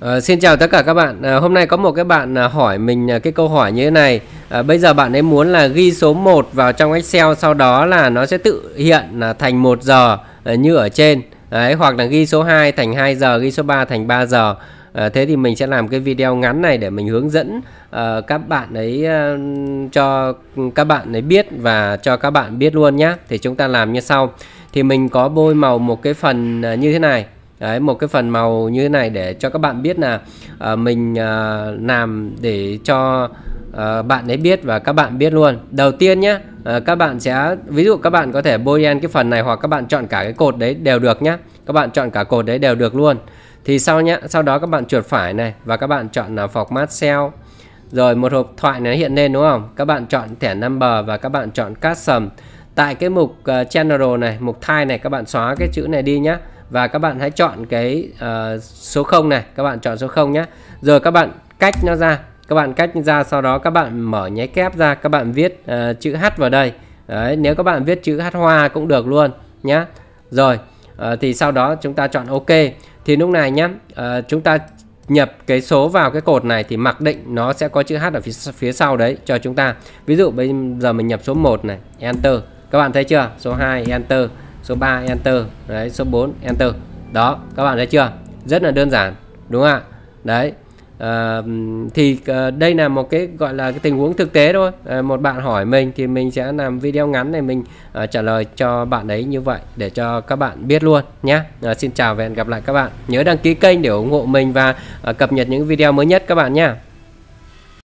À, xin chào tất cả các bạn à, hôm nay có một cái bạn à, hỏi mình à, cái câu hỏi như thế này à, bây giờ bạn ấy muốn là ghi số 1 vào trong Excel sau đó là nó sẽ tự hiện là thành 1 giờ à, như ở trên đấy hoặc là ghi số 2 thành 2 giờ ghi số 3 thành 3 giờ à, thế thì mình sẽ làm cái video ngắn này để mình hướng dẫn à, các bạn ấy à, cho các bạn ấy biết và cho các bạn biết luôn nhé thì chúng ta làm như sau thì mình có bôi màu một cái phần à, như thế này Đấy, một cái phần màu như thế này để cho các bạn biết là uh, mình uh, làm để cho uh, bạn ấy biết và các bạn biết luôn đầu tiên nhé uh, các bạn sẽ ví dụ các bạn có thể bôi đen cái phần này hoặc các bạn chọn cả cái cột đấy đều được nhé các bạn chọn cả cột đấy đều được luôn thì sau nhé sau đó các bạn chuột phải này và các bạn chọn là format cell rồi một hộp thoại này hiện lên đúng không các bạn chọn thẻ number và các bạn chọn custom tại cái mục uh, channel này mục thai này các bạn xóa cái chữ này đi nhé và các bạn hãy chọn cái uh, số 0 này các bạn chọn số 0 nhé rồi các bạn cách nó ra các bạn cách ra sau đó các bạn mở nháy kép ra các bạn viết uh, chữ H vào đây Đấy, nếu các bạn viết chữ H hoa cũng được luôn nhé rồi uh, thì sau đó chúng ta chọn OK thì lúc này nhé uh, chúng ta nhập cái số vào cái cột này thì mặc định nó sẽ có chữ H ở phía, phía sau đấy cho chúng ta ví dụ bây giờ mình nhập số 1 này Enter các bạn thấy chưa số 2 Enter số 3 enter đấy số 4 enter đó các bạn thấy chưa rất là đơn giản đúng không ạ đấy à, thì à, đây là một cái gọi là cái tình huống thực tế thôi à, một bạn hỏi mình thì mình sẽ làm video ngắn này mình à, trả lời cho bạn ấy như vậy để cho các bạn biết luôn nhé à, xin chào và hẹn gặp lại các bạn nhớ đăng ký kênh để ủng hộ mình và à, cập nhật những video mới nhất các bạn nhé